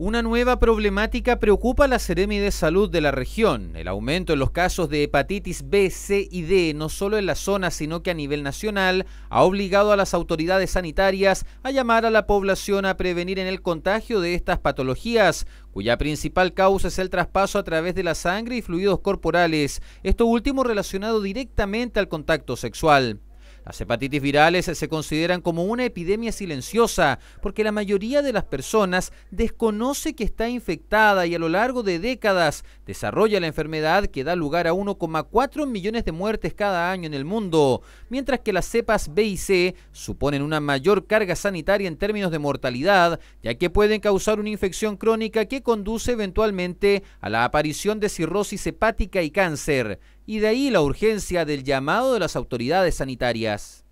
Una nueva problemática preocupa a la Seremi de Salud de la región, el aumento en los casos de hepatitis B, C y D, no solo en la zona, sino que a nivel nacional, ha obligado a las autoridades sanitarias a llamar a la población a prevenir en el contagio de estas patologías, cuya principal causa es el traspaso a través de la sangre y fluidos corporales, esto último relacionado directamente al contacto sexual. Las hepatitis virales se consideran como una epidemia silenciosa porque la mayoría de las personas desconoce que está infectada y a lo largo de décadas desarrolla la enfermedad que da lugar a 1,4 millones de muertes cada año en el mundo, mientras que las cepas B y C suponen una mayor carga sanitaria en términos de mortalidad, ya que pueden causar una infección crónica que conduce eventualmente a la aparición de cirrosis hepática y cáncer y de ahí la urgencia del llamado de las autoridades sanitarias.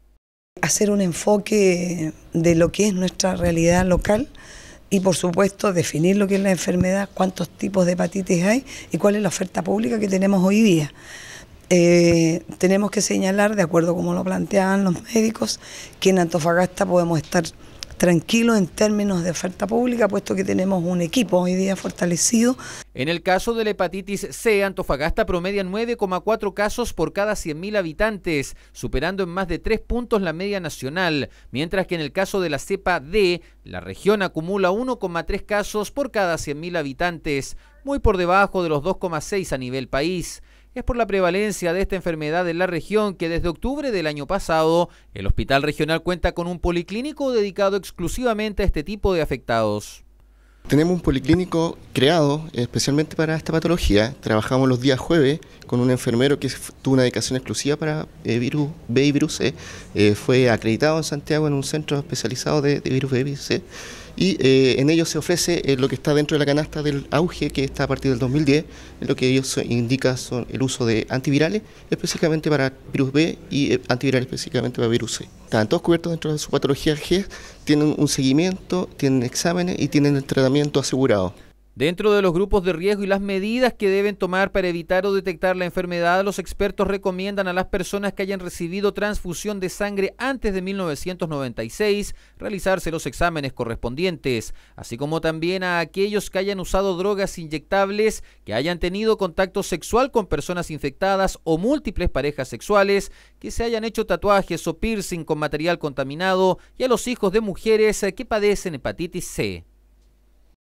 Hacer un enfoque de lo que es nuestra realidad local y por supuesto definir lo que es la enfermedad, cuántos tipos de hepatitis hay y cuál es la oferta pública que tenemos hoy día. Eh, tenemos que señalar, de acuerdo como lo planteaban los médicos, que en Antofagasta podemos estar tranquilo en términos de oferta pública, puesto que tenemos un equipo hoy día fortalecido. En el caso de la hepatitis C, Antofagasta promedia 9,4 casos por cada 100.000 habitantes, superando en más de 3 puntos la media nacional, mientras que en el caso de la cepa D, la región acumula 1,3 casos por cada 100.000 habitantes, muy por debajo de los 2,6 a nivel país. Es por la prevalencia de esta enfermedad en la región que desde octubre del año pasado el Hospital Regional cuenta con un policlínico dedicado exclusivamente a este tipo de afectados. Tenemos un policlínico creado especialmente para esta patología. Trabajamos los días jueves con un enfermero que tuvo una dedicación exclusiva para eh, virus B y virus C. Eh, fue acreditado en Santiago en un centro especializado de, virus B y C. Y eh, en ellos se ofrece lo que está dentro de la canasta del auge que está a partir del 2010, lo que ellos indican son el uso de antivirales específicamente para virus B y antivirales específicamente para virus C. Están todos cubiertos dentro de su patología G, e tienen un seguimiento, tienen exámenes y tienen el tratamiento asegurado. Dentro de los grupos de riesgo y las medidas que deben tomar para evitar o detectar la enfermedad, los expertos recomiendan a las personas que hayan recibido transfusión de sangre antes de 1996 realizarse los exámenes correspondientes, así como también a aquellos que hayan usado drogas inyectables, que hayan tenido contacto sexual con personas infectadas o múltiples parejas sexuales, que se hayan hecho tatuajes o piercing con material contaminado y a los hijos de mujeres que padecen hepatitis C.